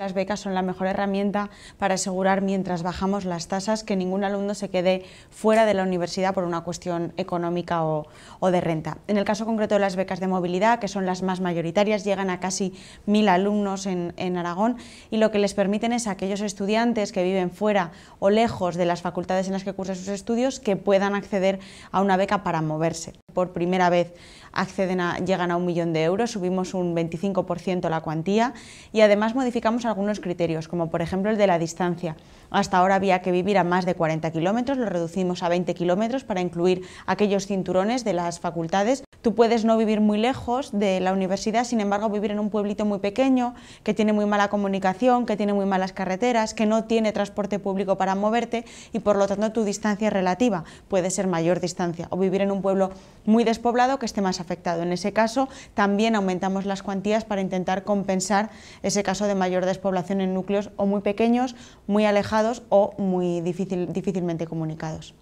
Las becas son la mejor herramienta para asegurar mientras bajamos las tasas que ningún alumno se quede fuera de la universidad por una cuestión económica o, de renta. En el caso concreto de las becas de movilidad, que son las más mayoritarias, llegan a casi mil alumnos en, en Aragón y lo que les permiten es a aquellos estudiantes que viven fuera o lejos de las facultades en las que cursan sus estudios que puedan acceder a una beca para moverse. Por primera vez acceden a, llegan a un millón de euros, subimos un 25% la cuantía y además modificamos algunos criterios, como por ejemplo el de la distancia. Hasta ahora había que vivir a más de 40 kilómetros, lo reducimos a 20 kilómetros para incluir aquellos cinturones de las facultades Tú puedes no vivir muy lejos de la universidad, sin embargo vivir en un pueblito muy pequeño, que tiene muy mala comunicación, que tiene muy malas carreteras, que no tiene transporte público para moverte y por lo tanto tu distancia relativa, puede ser mayor distancia, o vivir en un pueblo muy despoblado que esté más afectado. En ese caso también aumentamos las cuantías para intentar compensar ese caso de mayor despoblación en núcleos o muy pequeños, muy alejados o muy difícilmente comunicados.